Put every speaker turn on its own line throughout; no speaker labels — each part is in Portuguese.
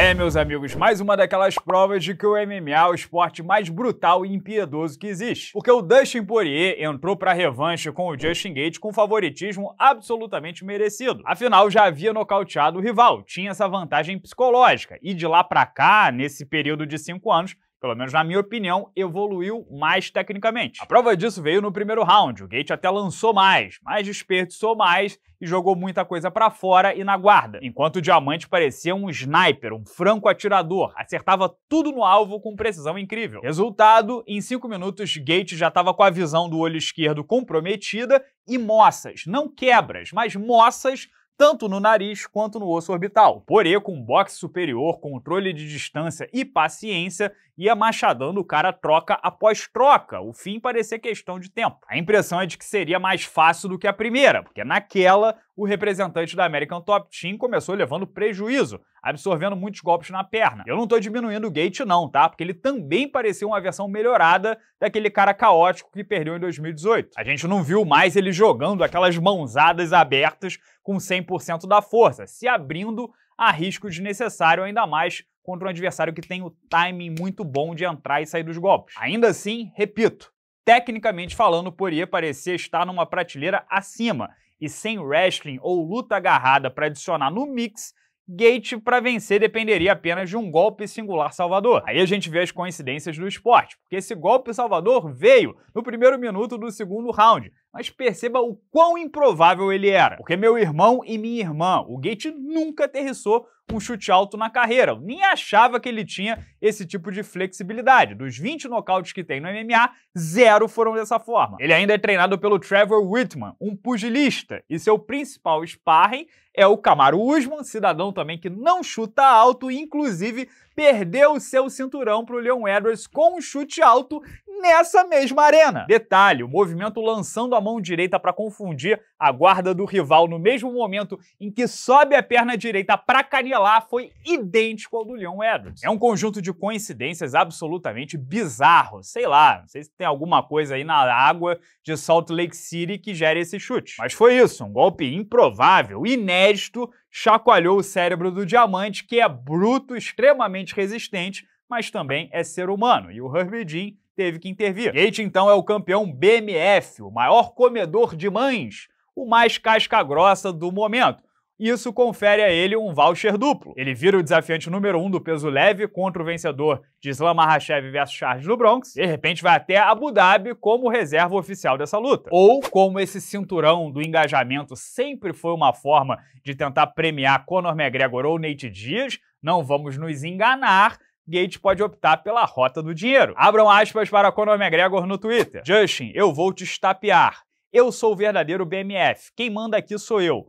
É, meus amigos, mais uma daquelas provas de que o MMA é o esporte mais brutal e impiedoso que existe. Porque o Dustin Poirier entrou pra revanche com o Justin Gates com favoritismo absolutamente merecido. Afinal, já havia nocauteado o rival, tinha essa vantagem psicológica. E de lá pra cá, nesse período de cinco anos, pelo menos na minha opinião, evoluiu mais tecnicamente. A prova disso veio no primeiro round. O Gate até lançou mais, mas desperdiçou mais e jogou muita coisa para fora e na guarda. Enquanto o Diamante parecia um sniper, um franco atirador, acertava tudo no alvo com precisão incrível. Resultado, em cinco minutos Gate já estava com a visão do olho esquerdo comprometida e moças, não quebras, mas moças tanto no nariz quanto no osso orbital. Porê, com boxe superior, controle de distância e paciência, ia machadando o cara troca após troca. O fim parecia questão de tempo. A impressão é de que seria mais fácil do que a primeira, porque naquela o representante da American Top Team começou levando prejuízo, absorvendo muitos golpes na perna. Eu não estou diminuindo o Gate não, tá? Porque ele também pareceu uma versão melhorada daquele cara caótico que perdeu em 2018. A gente não viu mais ele jogando aquelas mãozadas abertas com 100% da força, se abrindo a risco desnecessário ainda mais contra um adversário que tem o timing muito bom de entrar e sair dos golpes. Ainda assim, repito, tecnicamente falando, poderia parecer estar numa prateleira acima e sem wrestling ou luta agarrada para adicionar no mix, Gate para vencer dependeria apenas de um golpe singular salvador. Aí a gente vê as coincidências do esporte, porque esse golpe salvador veio no primeiro minuto do segundo round. Mas perceba o quão improvável ele era, porque meu irmão e minha irmã, o Gate nunca aterrissou um chute alto na carreira. Eu nem achava que ele tinha esse tipo de flexibilidade. Dos 20 nocautes que tem no MMA, zero foram dessa forma. Ele ainda é treinado pelo Trevor Whitman, um pugilista, e seu principal sparring é o Camaro Usman, cidadão também que não chuta alto, inclusive perdeu seu cinturão para o Leon Edwards com um chute alto nessa mesma arena. Detalhe, o movimento lançando a mão direita para confundir a guarda do rival no mesmo momento em que sobe a perna direita para canear lá foi idêntico ao do Leon Edwards. É um conjunto de coincidências absolutamente bizarro. Sei lá, não sei se tem alguma coisa aí na água de Salt Lake City que gera esse chute. Mas foi isso, um golpe improvável, inédito, chacoalhou o cérebro do diamante, que é bruto, extremamente resistente, mas também é ser humano. E o Herbie Jean teve que intervir. Gate então é o campeão BMF, o maior comedor de mães, o mais casca grossa do momento isso confere a ele um voucher duplo. Ele vira o desafiante número 1 um do peso leve contra o vencedor de Islam Makhachev vs Charles do Bronx, e de repente vai até Abu Dhabi como reserva oficial dessa luta. Ou como esse cinturão do engajamento sempre foi uma forma de tentar premiar Conor McGregor ou Nate Diaz, não vamos nos enganar, Gates pode optar pela rota do dinheiro. Abram aspas para Conor McGregor no Twitter. Justin, eu vou te estapear. Eu sou o verdadeiro BMF. Quem manda aqui sou eu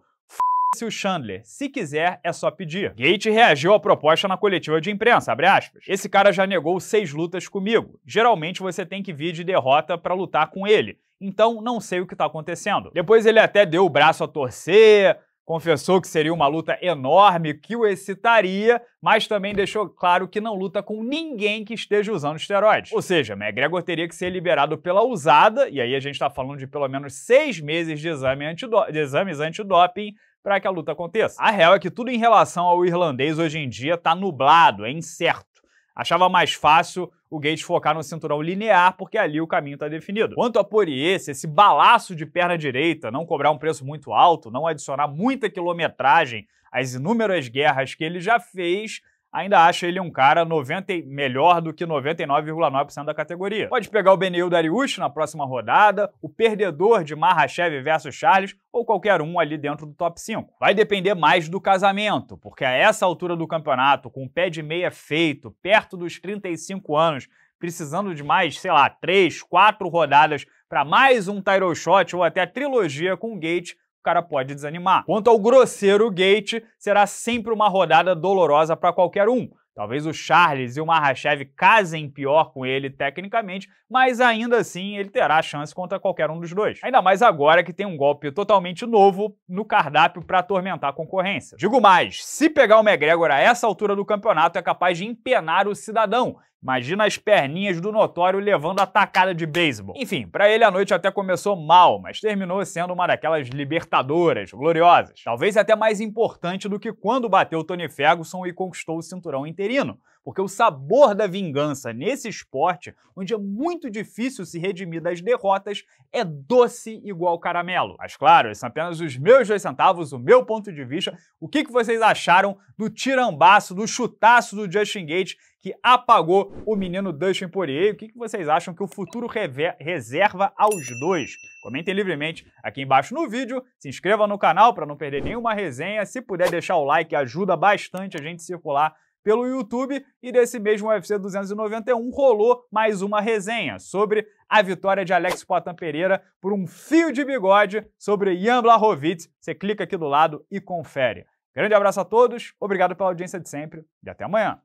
se é o Chandler. Se quiser, é só pedir. Gate reagiu à proposta na coletiva de imprensa, Esse cara já negou seis lutas comigo. Geralmente você tem que vir de derrota para lutar com ele. Então não sei o que tá acontecendo. Depois ele até deu o braço a torcer, confessou que seria uma luta enorme, que o excitaria, mas também deixou claro que não luta com ninguém que esteja usando esteroides. Ou seja, McGregor teria que ser liberado pela usada, e aí a gente está falando de pelo menos seis meses de, exame de exames antidoping para que a luta aconteça. A real é que tudo em relação ao irlandês hoje em dia está nublado, é incerto. Achava mais fácil o Gates focar no cinturão linear, porque ali o caminho está definido. Quanto a Poirier, se esse balaço de perna direita não cobrar um preço muito alto, não adicionar muita quilometragem às inúmeras guerras que ele já fez, ainda acha ele um cara 90, melhor do que 99,9% da categoria. Pode pegar o Benil Dariush na próxima rodada, o perdedor de Marrachev versus Charles ou qualquer um ali dentro do top 5. Vai depender mais do casamento, porque a essa altura do campeonato, com o pé de meia feito, perto dos 35 anos, precisando de mais, sei lá, 3, 4 rodadas para mais um title shot ou até trilogia com o Gate, o cara pode desanimar. Quanto ao grosseiro Gate, será sempre uma rodada dolorosa para qualquer um. Talvez o Charles e o Mahashev casem pior com ele tecnicamente, mas ainda assim ele terá chance contra qualquer um dos dois. Ainda mais agora que tem um golpe totalmente novo no cardápio para atormentar a concorrência. Digo mais, se pegar o McGregor a essa altura do campeonato é capaz de empenar o cidadão, Imagina as perninhas do notório levando a tacada de beisebol. Enfim, para ele a noite até começou mal, mas terminou sendo uma daquelas libertadoras, gloriosas. Talvez até mais importante do que quando bateu Tony Ferguson e conquistou o cinturão interino, porque o sabor da vingança nesse esporte, onde é muito difícil se redimir das derrotas, é doce igual caramelo. Mas claro, são apenas os meus dois centavos, o meu ponto de vista. O que, que vocês acharam do tirambaço, do chutaço do Justin Gates que apagou o menino Dustin Poirier? O que, que vocês acham que o futuro reserva aos dois? Comentem livremente aqui embaixo no vídeo, se inscreva no canal para não perder nenhuma resenha, se puder deixar o like ajuda bastante a gente circular pelo YouTube e desse mesmo UFC 291 rolou mais uma resenha sobre a vitória de Alex Poitin Pereira por um fio de bigode sobre Jan Blachowicz. Você clica aqui do lado e confere. Grande abraço a todos, obrigado pela audiência de sempre e até amanhã.